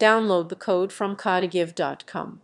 download the code from codagive.com.